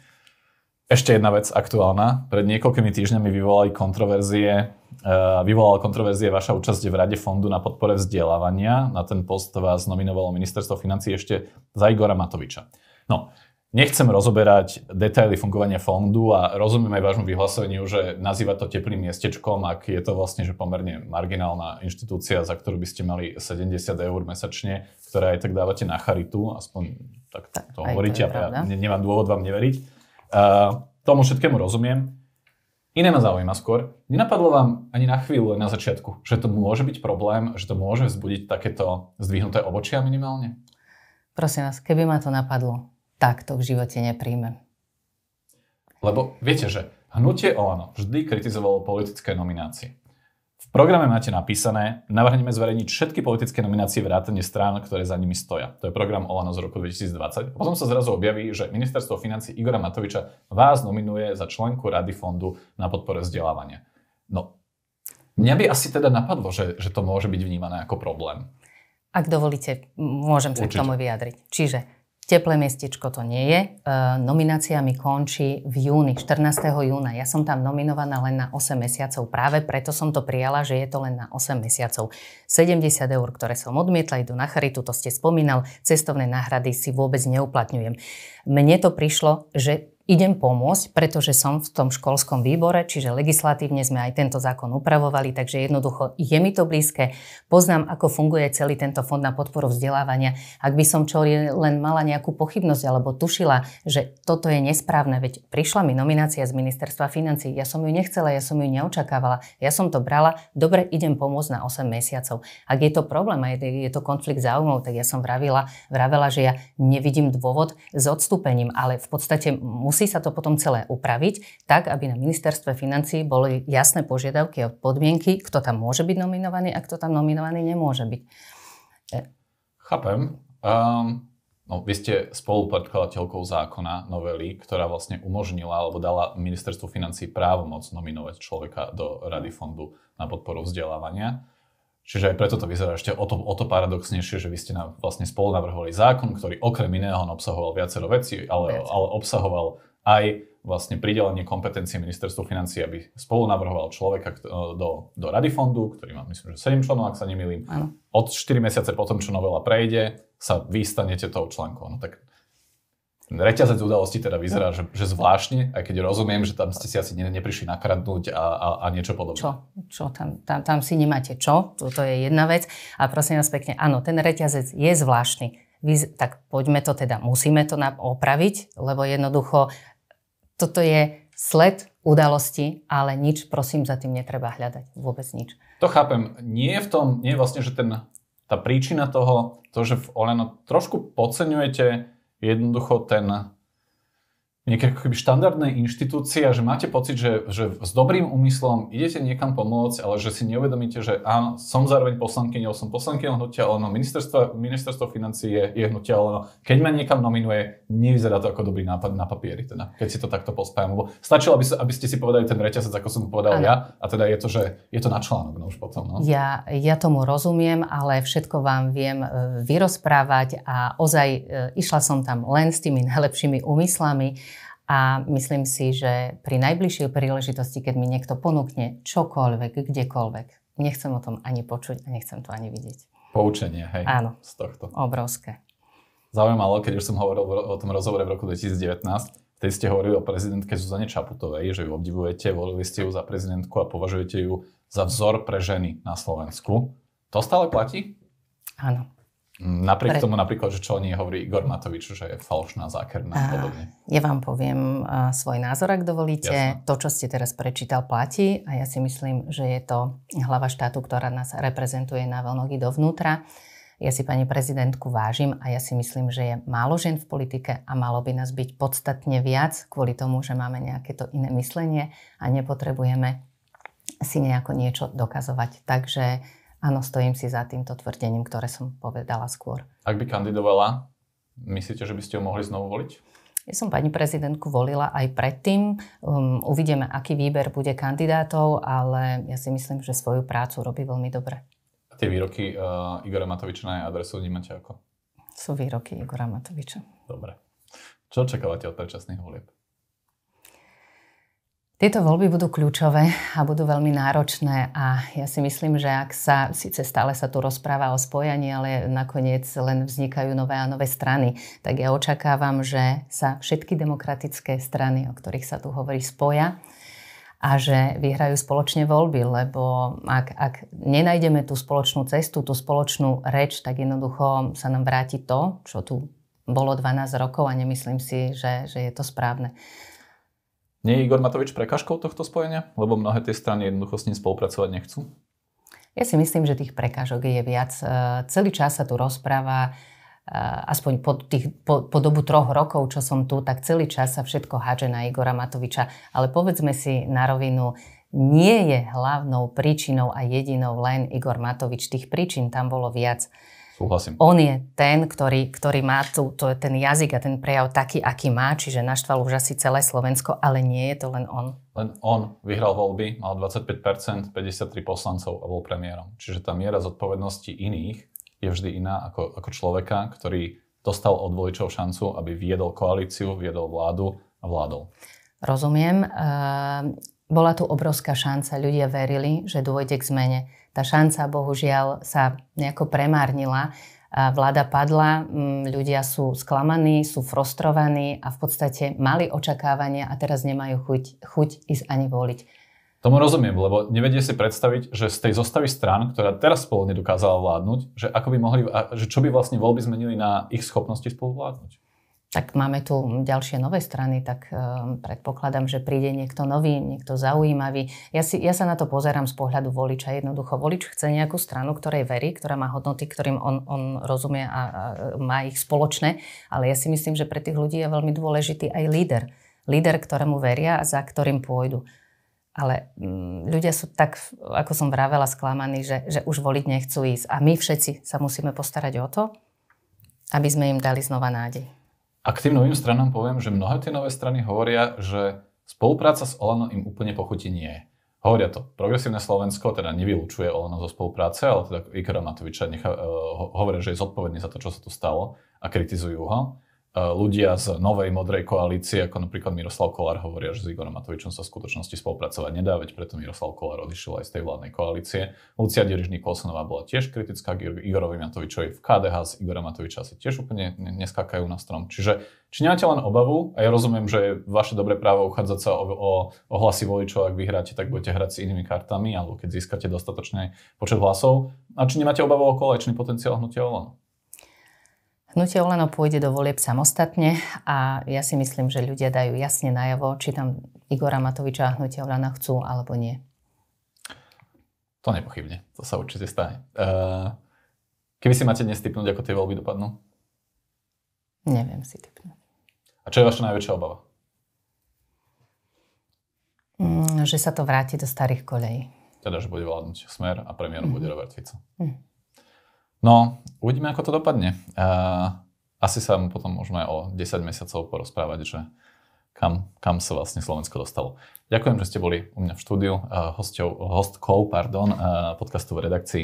Ešte jedna vec aktuálna. Pred niekoľkými týždňami vyvolali kontroverzie, e, vyvolala kontroverzie vaša účasť v Rade fondu na podpore vzdelávania. Na ten post vás nominovalo ministerstvo financí ešte za Igora Matoviča. No, Nechcem rozoberať detaily fungovania fondu a rozumiem aj vášmu vyhlaseniu, že nazýva to teplým miestečkom, ak je to vlastne že pomerne marginálna inštitúcia, za ktorú by ste mali 70 eur mesačne, ktoré aj tak dávate na charitu, aspoň tak, tak to hovoríte to a ja ne, nemám dôvod vám neveriť. Uh, tomu všetkému rozumiem. Iné ma zaujíma skôr. Nenapadlo vám ani na chvíľu na začiatku, že to môže byť problém, že to môže vzbudiť takéto zdvihnuté obočia minimálne? Prosím vás, keby ma to napadlo, tak to v živote nepríjmem. Lebo viete, že hnutie Olano vždy kritizovalo politické nominácie. V programe máte napísané, navrhneme zverejniť všetky politické nominácie vrátane strán, ktoré za nimi stoja. To je program Olano z roku 2020. Potom sa zrazu objaví, že ministerstvo financí Igora Matoviča vás nominuje za členku Rady fondu na podpore vzdelávania. No, mňa by asi teda napadlo, že, že to môže byť vnímané ako problém. Ak dovolíte, môžem sa Určite. k tomu vyjadriť. Čiže Teplé miestečko to nie je. E, nominácia mi končí v júni, 14. júna. Ja som tam nominovaná len na 8 mesiacov. Práve preto som to prijala, že je to len na 8 mesiacov. 70 eur, ktoré som odmietla, idú na charitu, to ste spomínal. Cestovné náhrady si vôbec neuplatňujem. Mne to prišlo, že idem pomôcť, pretože som v tom školskom výbore, čiže legislatívne sme aj tento zákon upravovali, takže jednoducho je mi to blízke. Poznám, ako funguje celý tento fond na podporu vzdelávania. Ak by som čo len mala nejakú pochybnosť alebo tušila, že toto je nesprávne, veď prišla mi nominácia z ministerstva financí, ja som ju nechcela, ja som ju neočakávala, ja som to brala, dobre, idem pomôcť na 8 mesiacov. Ak je to problém a je to konflikt záujmov, tak ja som vravila, vravela, že ja nevidím dôvod s odstúpením, ale v podstate musí sa to potom celé upraviť tak, aby na ministerstve financí boli jasné požiadavky a podmienky, kto tam môže byť nominovaný a kto tam nominovaný nemôže byť. E- Chápem. Um, no, vy ste spolupredkladateľkou zákona novely, ktorá vlastne umožnila alebo dala ministerstvu financí právomoc nominovať človeka do Rady fondu na podporu vzdelávania. Čiže aj preto to vyzerá ešte o to, o to paradoxnejšie, že vy ste nám vlastne spolu navrhovali zákon, ktorý okrem iného obsahoval viacero vecí, ale, ale obsahoval aj vlastne pridelenie kompetencie ministerstvu financií, aby spolu navrhoval človeka do, do rady fondu, ktorý má myslím, že 7 členov, ak sa nemýlim. Od 4 mesiace potom, čo novela prejde, sa vy stanete tou členkou. No tak ten reťazec udalostí teda vyzerá, že, že zvláštne, aj keď rozumiem, že tam ste si asi neprišli nakradnúť a, a, a niečo podobné. Čo? Čo? Tam, tam, tam si nemáte čo? To je jedna vec. A prosím vás pekne, áno, ten reťazec je zvláštny. Vy, tak poďme to teda, musíme to opraviť, lebo jednoducho toto je sled udalosti, ale nič, prosím, za tým netreba hľadať. Vôbec nič. To chápem. Nie je v tom, nie je vlastne, že ten, tá príčina toho, to, že v Oleno trošku podceňujete jednoducho ten nejaké ako keby štandardné inštitúcie a že máte pocit, že, že s dobrým úmyslom idete niekam pomôcť, ale že si neuvedomíte, že áno, som zároveň poslankyňou, som poslankyňou hnutia Olano, ministerstvo, ministerstvo financí je, je hnutia Olano. Keď ma niekam nominuje, nevyzerá to ako dobrý nápad na papieri, teda, keď si to takto pospájam. Lebo stačilo, aby, aby ste si povedali ten reťazec, ako som povedal ano. ja, a teda je to, že je to na článok no už potom. No. Ja, ja tomu rozumiem, ale všetko vám viem e, vyrozprávať a ozaj e, išla som tam len s tými najlepšími úmyslami a myslím si, že pri najbližšej príležitosti, keď mi niekto ponúkne čokoľvek, kdekoľvek, nechcem o tom ani počuť a nechcem to ani vidieť. Poučenie, hej? Áno. Z tohto. Obrovské. Zaujímalo, keď už som hovoril o tom rozhovore v roku 2019, Vtedy ste hovorili o prezidentke Zuzane Čaputovej, že ju obdivujete, volili ste ju za prezidentku a považujete ju za vzor pre ženy na Slovensku. To stále platí? Áno. Napriek Pre... tomu napríklad, že čo o nej hovorí Igor Matovič, že je falšná, zákerná a podobne. Ja vám poviem uh, svoj názor, ak dovolíte. Jasne. To, čo ste teraz prečítal, platí a ja si myslím, že je to hlava štátu, ktorá nás reprezentuje na veľnogy dovnútra. Ja si pani prezidentku vážim a ja si myslím, že je málo žien v politike a malo by nás byť podstatne viac kvôli tomu, že máme nejaké to iné myslenie a nepotrebujeme si nejako niečo dokazovať. Takže áno, stojím si za týmto tvrdením, ktoré som povedala skôr. Ak by kandidovala, myslíte, že by ste ho mohli znovu voliť? Ja som pani prezidentku volila aj predtým. Um, uvidíme, aký výber bude kandidátov, ale ja si myslím, že svoju prácu robí veľmi dobre. A tie výroky uh, Igora Matoviča na adresu vnímate ako? Sú výroky Igora Matoviča. Dobre. Čo očakávate od predčasných volieb? Tieto voľby budú kľúčové a budú veľmi náročné a ja si myslím, že ak sa, síce stále sa tu rozpráva o spojaní, ale nakoniec len vznikajú nové a nové strany, tak ja očakávam, že sa všetky demokratické strany, o ktorých sa tu hovorí, spoja a že vyhrajú spoločne voľby, lebo ak, ak nenájdeme tú spoločnú cestu, tú spoločnú reč, tak jednoducho sa nám vráti to, čo tu bolo 12 rokov a nemyslím si, že, že je to správne. Nie je Igor Matovič prekažkou tohto spojenia? Lebo mnohé tie strany jednoducho s ním spolupracovať nechcú. Ja si myslím, že tých prekážok je viac. E, celý čas sa tu rozpráva, e, aspoň po, tých, po, po dobu troch rokov, čo som tu, tak celý čas sa všetko hádže na Igora Matoviča. Ale povedzme si na rovinu, nie je hlavnou príčinou a jedinou len Igor Matovič. Tých príčin tam bolo viac. Súhlasím. On je ten, ktorý, ktorý má tu, to, ten jazyk a ten prejav taký, aký má, čiže naštval už asi celé Slovensko, ale nie je to len on. Len on vyhral voľby, mal 25%, 53 poslancov a bol premiérom. Čiže tá miera zodpovednosti iných je vždy iná ako, ako človeka, ktorý dostal od voličov šancu, aby viedol koalíciu, viedol vládu a vládol. Rozumiem. Uh bola tu obrovská šanca. Ľudia verili, že dôjde k zmene. Tá šanca bohužiaľ sa nejako premárnila. Vláda padla, ľudia sú sklamaní, sú frustrovaní a v podstate mali očakávania a teraz nemajú chuť, chuť ísť ani voliť. Tomu rozumiem, lebo nevedie si predstaviť, že z tej zostavy strán, ktorá teraz spolu nedokázala vládnuť, že, ako by mohli, že čo by vlastne voľby zmenili na ich schopnosti spolu vládnuť tak máme tu ďalšie nové strany, tak um, predpokladám, že príde niekto nový, niekto zaujímavý. Ja, si, ja sa na to pozerám z pohľadu voliča. Jednoducho, volič chce nejakú stranu, ktorej verí, ktorá má hodnoty, ktorým on, on rozumie a, a má ich spoločné, ale ja si myslím, že pre tých ľudí je veľmi dôležitý aj líder. Líder, ktorému veria a za ktorým pôjdu. Ale mm, ľudia sú tak, ako som vravela, sklamaní, že, že už voliť nechcú ísť. A my všetci sa musíme postarať o to, aby sme im dali znova nádej. A k tým novým stranám poviem, že mnohé tie nové strany hovoria, že spolupráca s Olano im úplne pochutí nie. Hovoria to. Progresívne Slovensko teda nevylučuje Olano zo spolupráce, ale teda Igora Matoviča nechá, uh, eh, hovoria, že je zodpovedný za to, čo sa tu stalo a kritizujú ho. E, ľudia z novej modrej koalície, ako napríklad Miroslav Kolár, hovoria, že s Igorom Matovičom sa v skutočnosti spolupracovať nedá, veď preto Miroslav Kolár odišiel aj z tej vládnej koalície. Lucia Dirižný Kolsonová bola tiež kritická k Igorovi Matovičovi v KDH, z Igora Matoviča sa tiež úplne neskákajú na strom. Čiže či nemáte len obavu, a ja rozumiem, že je vaše dobré právo uchádzať sa o, o, o hlasy voličov, ak vyhráte, tak budete hrať s inými kartami, alebo keď získate dostatočný počet hlasov. A či nemáte obavu o kolečný potenciál hnutia Olano? Hnutie Oleno pôjde do volieb samostatne a ja si myslím, že ľudia dajú jasne najavo, či tam Igora Matoviča a Hnutie Oleno chcú alebo nie. To nepochybne, to sa určite stane. Uh, keby si máte dnes typnúť, ako tie voľby dopadnú? Neviem si typnúť. A čo je vaša najväčšia obava? Mm, že sa to vráti do starých kolejí. Teda, že bude vládnuť smer a premiér mm. bude mhm. Robert Fico. Mm. No, uvidíme, ako to dopadne. Uh, asi sa potom môžeme o 10 mesiacov porozprávať, že kam, kam sa vlastne Slovensko dostalo. Ďakujem, že ste boli u mňa v štúdiu. Uh, hostou, hostkou pardon, uh, podcastu v redakcii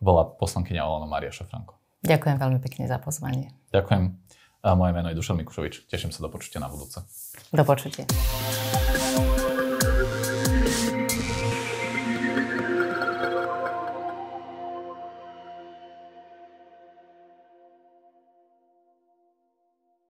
bola poslankyňa Olano Maria Šafranko. Ďakujem veľmi pekne za pozvanie. Ďakujem. A moje meno je Dušan Mikušovič. Teším sa do počutia na budúce. Do počutia.